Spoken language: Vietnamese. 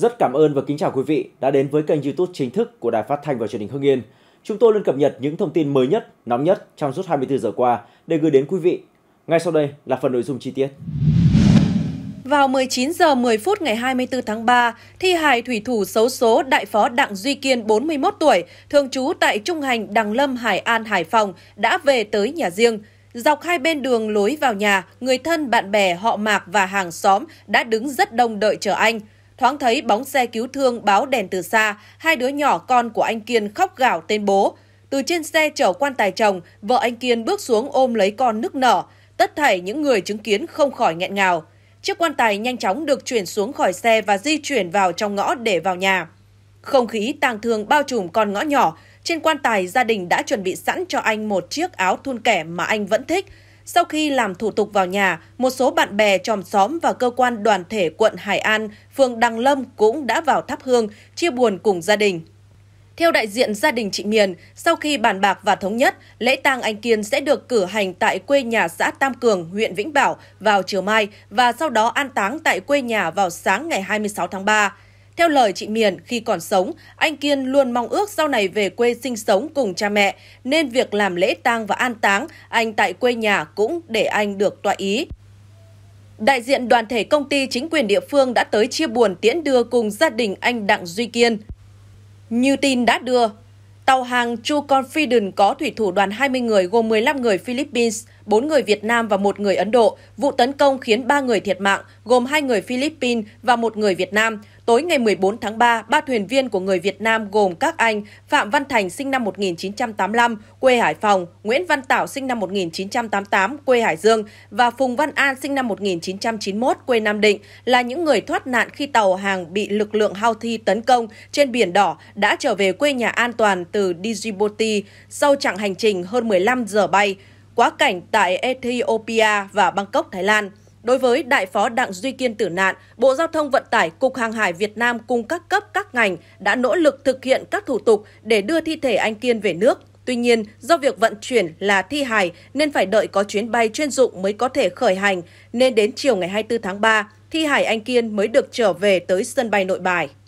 Rất cảm ơn và kính chào quý vị đã đến với kênh YouTube chính thức của Đài Phát thanh và Truyền hình Hưng Yên. Chúng tôi luôn cập nhật những thông tin mới nhất, nóng nhất trong suốt 24 giờ qua để gửi đến quý vị. Ngay sau đây là phần nội dung chi tiết. Vào 19 giờ 10 phút ngày 24 tháng 3, thi hài thủy thủ xấu số đại phó Đặng Duy Kiên 41 tuổi, thường trú tại Trung Hành, Đằng Lâm, Hải An, Hải Phòng đã về tới nhà riêng. Dọc hai bên đường lối vào nhà, người thân, bạn bè, họ mạc và hàng xóm đã đứng rất đông đợi chờ anh. Thoáng thấy bóng xe cứu thương báo đèn từ xa, hai đứa nhỏ con của anh Kiên khóc gào tên bố. Từ trên xe chở quan tài chồng, vợ anh Kiên bước xuống ôm lấy con nức nở. Tất thảy những người chứng kiến không khỏi nghẹn ngào. Chiếc quan tài nhanh chóng được chuyển xuống khỏi xe và di chuyển vào trong ngõ để vào nhà. Không khí tang thương bao trùm con ngõ nhỏ, trên quan tài gia đình đã chuẩn bị sẵn cho anh một chiếc áo thun kẻ mà anh vẫn thích – sau khi làm thủ tục vào nhà, một số bạn bè, tròm xóm và cơ quan đoàn thể quận Hải An, phường Đăng Lâm cũng đã vào thắp hương, chia buồn cùng gia đình. Theo đại diện gia đình chị Miền, sau khi bàn bạc và thống nhất, lễ tang anh Kiên sẽ được cử hành tại quê nhà xã Tam Cường, huyện Vĩnh Bảo vào chiều mai và sau đó an táng tại quê nhà vào sáng ngày 26 tháng 3. Theo lời chị Miền, khi còn sống, anh Kiên luôn mong ước sau này về quê sinh sống cùng cha mẹ, nên việc làm lễ tang và an táng anh tại quê nhà cũng để anh được tọa ý. Đại diện đoàn thể công ty chính quyền địa phương đã tới chia buồn tiễn đưa cùng gia đình anh Đặng Duy Kiên. Như tin đã đưa, tàu hàng True Confident có thủy thủ đoàn 20 người gồm 15 người Philippines, 4 người Việt Nam và một người Ấn Độ. Vụ tấn công khiến 3 người thiệt mạng, gồm 2 người Philippines và một người Việt Nam. Tối ngày 14 tháng 3, ba thuyền viên của người Việt Nam gồm các anh Phạm Văn Thành sinh năm 1985, quê Hải Phòng, Nguyễn Văn Tảo sinh năm 1988, quê Hải Dương và Phùng Văn An sinh năm 1991, quê Nam Định là những người thoát nạn khi tàu hàng bị lực lượng Houthi tấn công trên Biển Đỏ đã trở về quê nhà an toàn từ Djibouti sau chặng hành trình hơn 15 giờ bay quá cảnh tại Ethiopia và Bangkok, Thái Lan. Đối với Đại phó Đặng Duy Kiên tử nạn, Bộ Giao thông Vận tải, Cục Hàng hải Việt Nam cùng các cấp các ngành đã nỗ lực thực hiện các thủ tục để đưa thi thể anh Kiên về nước. Tuy nhiên, do việc vận chuyển là thi hài nên phải đợi có chuyến bay chuyên dụng mới có thể khởi hành, nên đến chiều ngày 24 tháng 3, thi hài anh Kiên mới được trở về tới sân bay nội bài.